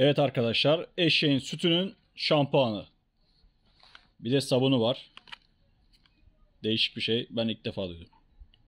Evet arkadaşlar eşeğin sütünün şampuanı. Bir de sabunu var. Değişik bir şey. Ben ilk defa duydum.